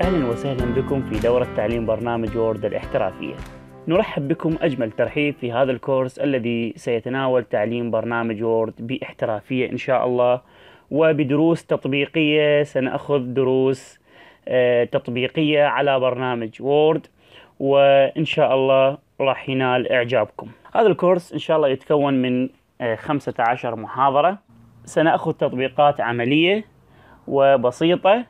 أهلا وسهلا بكم في دورة تعليم برنامج وورد الاحترافية نرحب بكم أجمل ترحيب في هذا الكورس الذي سيتناول تعليم برنامج وورد باحترافية إن شاء الله وبدروس تطبيقية سنأخذ دروس آه، تطبيقية على برنامج وورد وإن شاء الله راح ينال إعجابكم هذا الكورس إن شاء الله يتكون من 15 آه، محاضرة سنأخذ تطبيقات عملية وبسيطة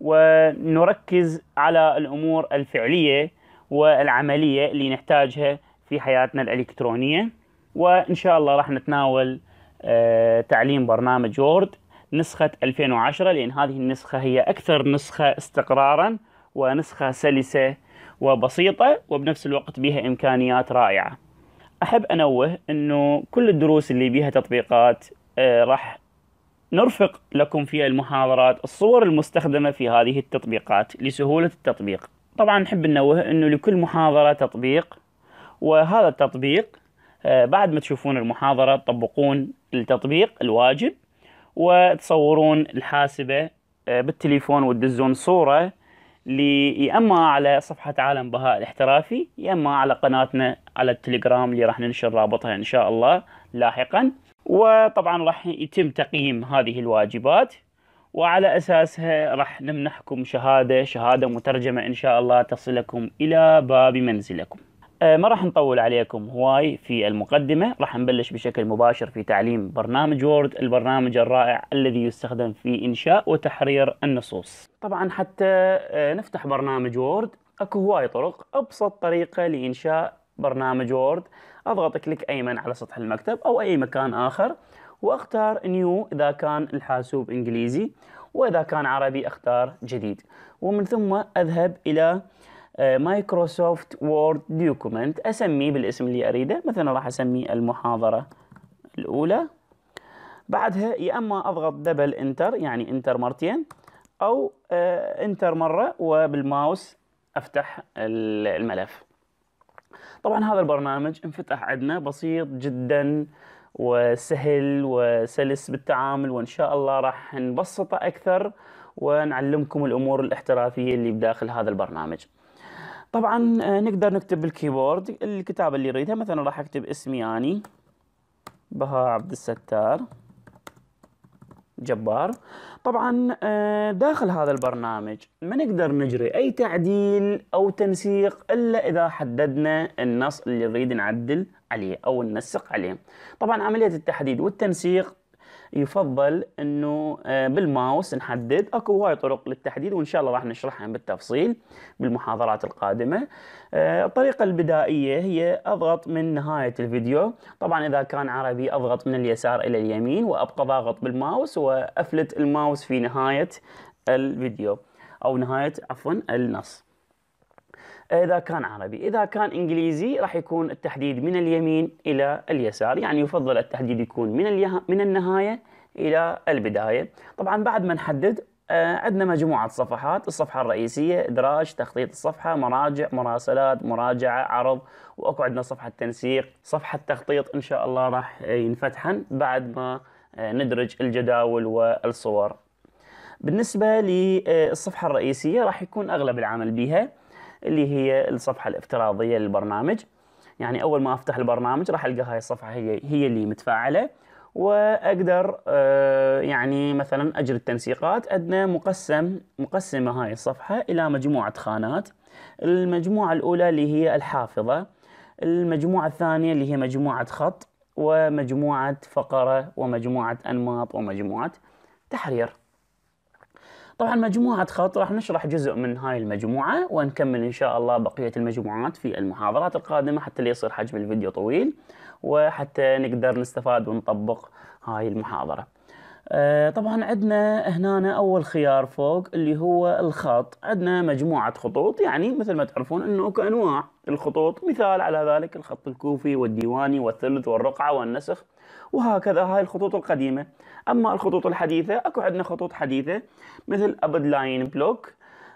ونركز على الامور الفعليه والعمليه اللي نحتاجها في حياتنا الالكترونيه وان شاء الله راح نتناول آه، تعليم برنامج وورد نسخة 2010 لأن هذه النسخة هي أكثر نسخة استقرارا ونسخة سلسة وبسيطة وبنفس الوقت بها إمكانيات رائعة أحب أنوه أنه كل الدروس اللي بيها تطبيقات آه، راح نرفق لكم في المحاضرات الصور المستخدمة في هذه التطبيقات لسهولة التطبيق طبعا نحب ننوه أنه لكل محاضرة تطبيق وهذا التطبيق آه، بعد ما تشوفون المحاضرة تطبقون التطبيق الواجب وتصورون الحاسبة آه، بالتليفون وتدزون صورة يا اما على صفحة عالم بهاء الاحترافي يا اما على قناتنا على التليجرام اللي راح ننشر رابطها ان شاء الله لاحقا وطبعا راح يتم تقييم هذه الواجبات وعلى اساسها راح نمنحكم شهاده شهاده مترجمه ان شاء الله تصلكم الى باب منزلكم. آه، ما راح نطول عليكم هواي في المقدمه، راح نبلش بشكل مباشر في تعليم برنامج وورد، البرنامج الرائع الذي يستخدم في انشاء وتحرير النصوص. طبعا حتى آه، نفتح برنامج وورد اكو هواي طرق، ابسط طريقه لانشاء برنامج وورد اضغط كليك ايمن على سطح المكتب او اي مكان اخر واختار نيو اذا كان الحاسوب انجليزي واذا كان عربي اختار جديد ومن ثم اذهب الى آه، مايكروسوفت وورد دوكومنت اسميه بالاسم اللي اريده مثلا راح اسمي المحاضره الاولى بعدها يا اما اضغط دبل انتر يعني انتر مرتين او آه، انتر مره وبالماوس افتح الملف طبعا هذا البرنامج انفتح عندنا بسيط جدا وسهل وسلس بالتعامل وان شاء الله راح نبسطه اكثر ونعلمكم الامور الاحترافيه اللي بداخل هذا البرنامج. طبعا آه، نقدر نكتب بالكيبورد الكتابه اللي نريدها مثلا راح اكتب اسمي اني بهاء عبد الستار جبار طبعا آه، داخل هذا البرنامج ما نقدر نجري اي تعديل او تنسيق الا اذا حددنا النص اللي نريد نعدل عليه او ننسق عليه طبعا عمليه التحديد والتنسيق يفضل انه آه، بالماوس نحدد اكو هواي طرق للتحديد وان شاء الله راح نشرحها بالتفصيل بالمحاضرات القادمه آه، الطريقه البدائيه هي اضغط من نهايه الفيديو طبعا اذا كان عربي اضغط من اليسار الى اليمين وابقى ضاغط بالماوس وافلت الماوس في نهايه الفيديو او نهايه عفوا النص إذا كان عربي إذا كان إنجليزي راح يكون التحديد من اليمين إلى اليسار يعني يفضل التحديد يكون من, اليه... من النهاية إلى البداية طبعا بعد ما نحدد آه، عندنا مجموعة صفحات الصفحة الرئيسية إدراج تخطيط الصفحة مراجع مراسلات مراجعة عرض وأكو عندنا صفحة تنسيق صفحة تخطيط إن شاء الله راح ينفتحن بعد ما آه، ندرج الجداول والصور بالنسبة للصفحة آه، الرئيسية راح يكون أغلب العمل بها اللي هي الصفحه الافتراضيه للبرنامج يعني اول ما افتح البرنامج راح القى هاي الصفحه هي هي اللي متفاعله واقدر آه، يعني مثلا اجري التنسيقات ادنى مقسم مقسمه هاي الصفحه الى مجموعه خانات المجموعه الاولى اللي هي الحافظه المجموعه الثانيه اللي هي مجموعه خط ومجموعه فقره ومجموعه انماط ومجموعه تحرير طبعا مجموعة خط راح نشرح جزء من هاي المجموعة ونكمل إن شاء الله بقية المجموعات في المحاضرات القادمة حتى لا يصير حجم الفيديو طويل وحتى نقدر نستفاد ونطبق هاي المحاضرة آه، طبعا عندنا هنا أول خيار فوق اللي هو الخط عندنا مجموعة خطوط يعني مثل ما تعرفون أنه أنواع الخطوط مثال على ذلك الخط الكوفي والديواني والثلث والرقعة والنسخ وهكذا هاي الخطوط القديمة أما الخطوط الحديثة أكو عندنا خطوط حديثة مثل أبد لاين بلوك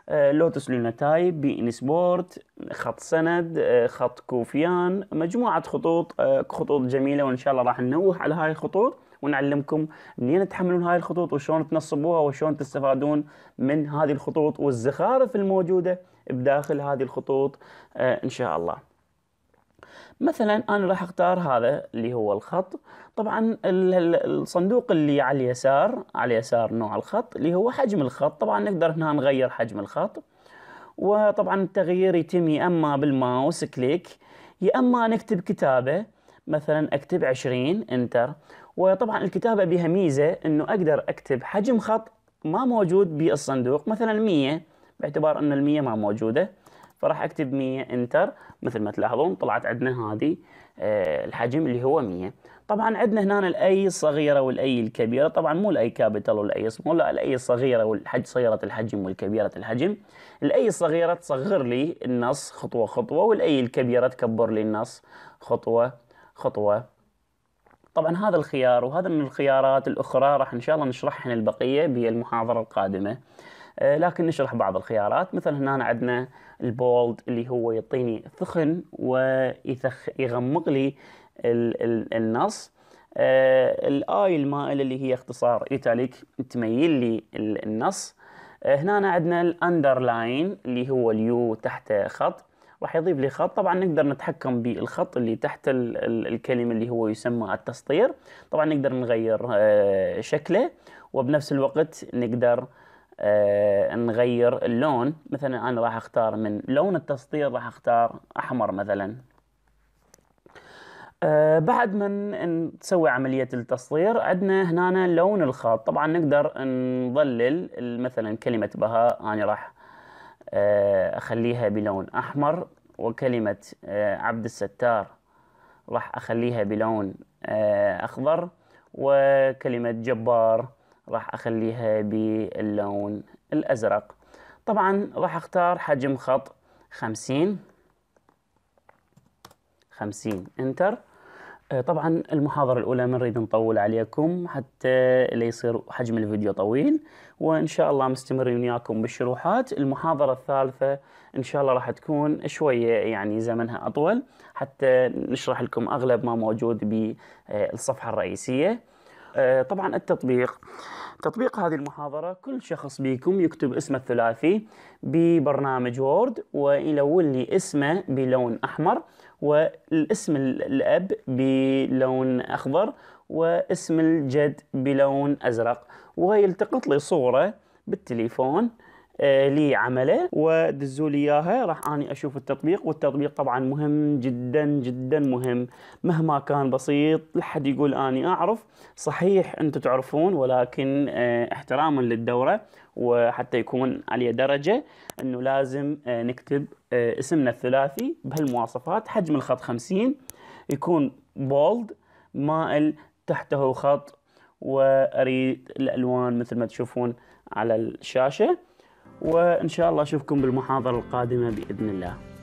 آه، لوتس لونا تايب بي ان سبورت خط سند آه، خط كوفيان مجموعة خطوط آه، خطوط جميلة وإن شاء الله راح ننوه على هاي الخطوط ونعلمكم منين تحملون هاي الخطوط وشون تنصبوها وشون تستفادون من هذه الخطوط والزخارف الموجودة بداخل هذه الخطوط إن شاء الله مثلا انا راح اختار هذا اللي هو الخط طبعا الصندوق اللي على اليسار على اليسار نوع الخط اللي هو حجم الخط طبعا نقدر هنا نغير حجم الخط وطبعا التغيير يتم يا اما بالماوس كليك يا اما نكتب كتابه مثلا اكتب 20 انتر وطبعا الكتابه بها ميزه انه اقدر اكتب حجم خط ما موجود بالصندوق مثلا 100 باعتبار ان ال 100 ما موجودة فراح اكتب 100 انتر مثل ما تلاحظون طلعت عندنا هذه آه، الحجم اللي هو 100 طبعا عندنا هنا الاي الصغيره والاي الكبيره طبعا مو الاي كابيتال والاي سمول لا الاي الصغيره والحج صغيره الحجم والكبيره الحجم الاي الصغيره تصغر لي النص خطوه خطوه والاي الكبيره تكبر لي النص خطوه خطوه طبعا هذا الخيار وهذا من الخيارات الأخرى راح إن شاء الله نشرحها البقية بالمحاضرة القادمة آه، لكن نشرح بعض الخيارات مثلا هنا عندنا البولد اللي هو يعطيني ثخن ويغمق لي الـ الـ النص آه الاي المائل اللي هي اختصار ايتاليك تميل لي النص آه هنا عندنا الاندرلاين اللي هو اليو تحت خط راح يضيف لي خط طبعا نقدر نتحكم بالخط اللي تحت الـ الـ الكلمه اللي هو يسمى التسطير طبعا نقدر نغير آه شكله وبنفس الوقت نقدر آه نغير اللون مثلا انا راح اختار من لون التسطير راح اختار احمر مثلا آه بعد ما نسوي عملية التسطير عندنا هنا لون الخط طبعا نقدر نظلل مثلا كلمة بهاء أنا راح آه أخليها بلون أحمر وكلمة آه عبد الستار راح أخليها بلون آه، أخضر وكلمة جبار راح اخليها باللون الازرق طبعا راح اختار حجم خط 50 50 انتر طبعا المحاضرة الأولى ما نريد نطول عليكم حتى لا يصير حجم الفيديو طويل وإن شاء الله مستمرين وياكم بالشروحات المحاضرة الثالثة إن شاء الله راح تكون شوية يعني زمنها أطول حتى نشرح لكم أغلب ما موجود بالصفحة الرئيسية آه، طبعا التطبيق تطبيق هذه المحاضرة كل شخص بيكم يكتب اسمه الثلاثي ببرنامج وورد ويلون لي اسمه بلون أحمر والاسم الأب بلون أخضر واسم الجد بلون أزرق ويلتقط لي صورة بالتليفون آه، لي عمله ودزوا لي اياها راح اني اشوف التطبيق والتطبيق طبعا مهم جدا جدا مهم مهما كان بسيط لحد يقول اني اعرف صحيح انتم تعرفون ولكن آه، احتراما للدوره وحتى يكون عليه درجه انه لازم آه، نكتب اسمنا الثلاثي بهالمواصفات حجم الخط 50 يكون بولد مائل تحته خط واريد الالوان مثل ما تشوفون على الشاشه وإن شاء الله أشوفكم بالمحاضرة القادمة بإذن الله